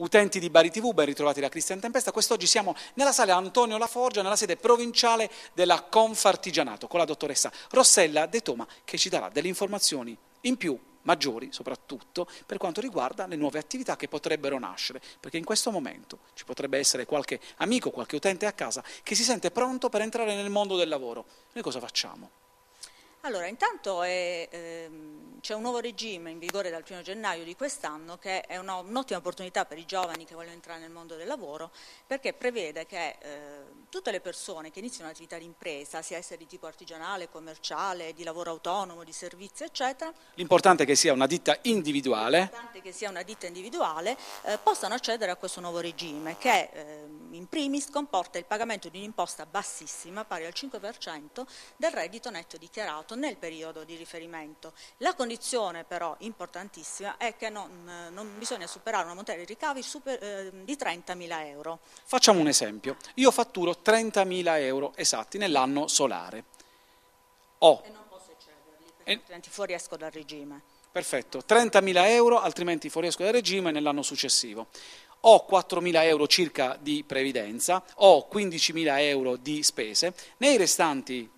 utenti di Bari TV, ben ritrovati da Cristian Tempesta. Quest'oggi siamo nella sala Antonio La Laforgia, nella sede provinciale della Confartigianato, con la dottoressa Rossella De Toma che ci darà delle informazioni in più maggiori soprattutto per quanto riguarda le nuove attività che potrebbero nascere, perché in questo momento ci potrebbe essere qualche amico, qualche utente a casa che si sente pronto per entrare nel mondo del lavoro. Noi cosa facciamo? Allora, intanto ehm, c'è un nuovo regime in vigore dal 1 gennaio di quest'anno che è un'ottima opportunità per i giovani che vogliono entrare nel mondo del lavoro perché prevede che ehm, tutte le persone che iniziano un'attività di impresa, sia essere di tipo artigianale, commerciale, di lavoro autonomo, di servizi, eccetera. L'importante è che sia una ditta individuale. L'importante è che sia una ditta individuale, eh, possano accedere a questo nuovo regime che eh, in primis comporta il pagamento di un'imposta bassissima, pari al 5%, del reddito netto dichiarato nel periodo di riferimento. La condizione però importantissima è che non, eh, non bisogna superare una montagna di ricavi super, eh, di 30.000 euro. Facciamo un esempio. Io fatturo 30.000 euro esatti nell'anno solare. Oh. E non posso eccederli, perché altrimenti fuoriesco dal regime. Perfetto, 30.000 euro, altrimenti fuoriesco dal regime nell'anno successivo ho 4.000 euro circa di previdenza, ho 15.000 euro di spese, nei restanti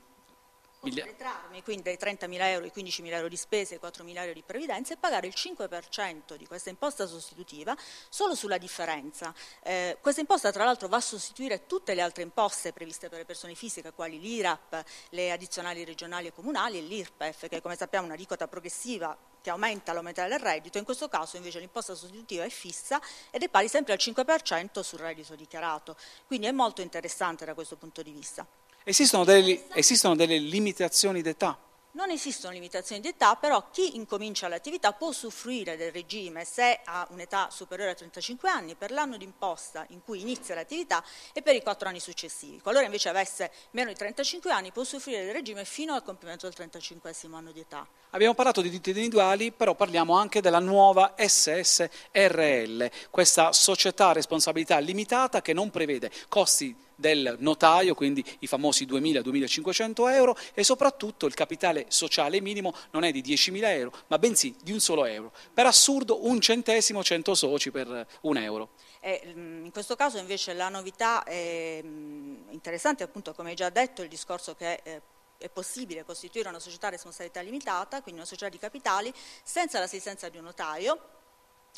sottrarmi quindi dai 30.000 euro ai 15.000 euro di spese, ai 4.000 euro di previdenza e pagare il 5% di questa imposta sostitutiva solo sulla differenza. Eh, questa imposta tra l'altro va a sostituire tutte le altre imposte previste per le persone fisiche quali l'IRAP, le addizionali regionali e comunali e l'IRPEF che come sappiamo è una ricota progressiva che aumenta l'aumentare del reddito, in questo caso invece l'imposta sostitutiva è fissa ed è pari sempre al 5% sul reddito dichiarato, quindi è molto interessante da questo punto di vista. Esistono delle, esistono delle limitazioni d'età. Non esistono limitazioni d'età, però chi incomincia l'attività può usufruire del regime se ha un'età superiore a 35 anni per l'anno d'imposta in cui inizia l'attività e per i 4 anni successivi. Qualora invece avesse meno di 35 anni può usufruire del regime fino al compimento del 35 anno di età. Abbiamo parlato di diritti individuali, però parliamo anche della nuova SSRL, questa società a responsabilità limitata che non prevede costi del notaio, quindi i famosi 2.000-2.500 euro e soprattutto il capitale sociale minimo non è di 10.000 euro, ma bensì di un solo euro. Per assurdo un centesimo 100 soci per un euro. Mm, in questo caso invece la novità è mm, interessante, appunto come hai già detto, il discorso che eh, è possibile costituire una società a responsabilità limitata, quindi una società di capitali, senza l'assistenza di un notaio,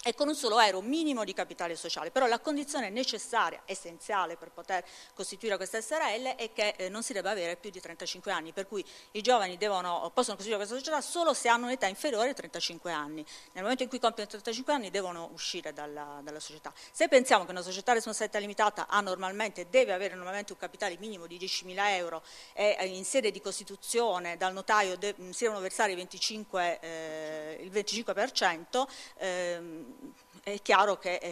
e con un solo euro minimo di capitale sociale, però la condizione necessaria, essenziale per poter costituire questa SRL è che eh, non si debba avere più di 35 anni, per cui i giovani devono, possono costituire questa società solo se hanno un'età inferiore ai 35 anni, nel momento in cui compiono 35 anni devono uscire dalla, dalla società. Se pensiamo che una società a responsabilità limitata ha normalmente, deve avere normalmente un capitale minimo di 10.000 euro e eh, in sede di costituzione dal notaio de, mm, si devono versare 25%, eh, il 25% eh, è chiaro che è,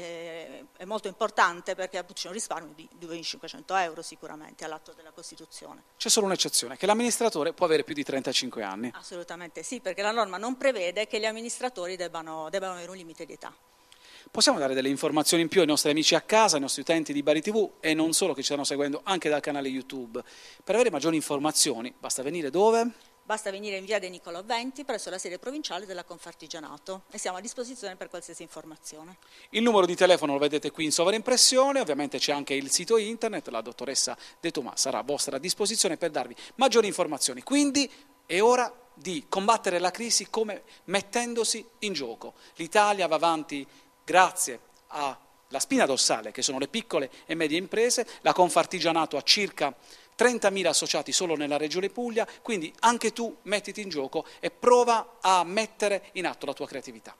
eh, è molto importante perché c'è un risparmio di 2.500 euro sicuramente all'atto della Costituzione. C'è solo un'eccezione, che l'amministratore può avere più di 35 anni. Assolutamente sì, perché la norma non prevede che gli amministratori debbano, debbano avere un limite di età. Possiamo dare delle informazioni in più ai nostri amici a casa, ai nostri utenti di Bari TV e non solo che ci stanno seguendo anche dal canale YouTube. Per avere maggiori informazioni basta venire dove? Basta venire in via De Niccolò 20 presso la sede provinciale della Confartigianato e siamo a disposizione per qualsiasi informazione. Il numero di telefono lo vedete qui in sovraimpressione, ovviamente c'è anche il sito internet, la dottoressa De Tomà sarà a vostra disposizione per darvi maggiori informazioni. Quindi è ora di combattere la crisi come mettendosi in gioco. L'Italia va avanti grazie alla spina dorsale che sono le piccole e medie imprese, la Confartigianato ha circa 30.000 associati solo nella Regione Puglia, quindi anche tu mettiti in gioco e prova a mettere in atto la tua creatività.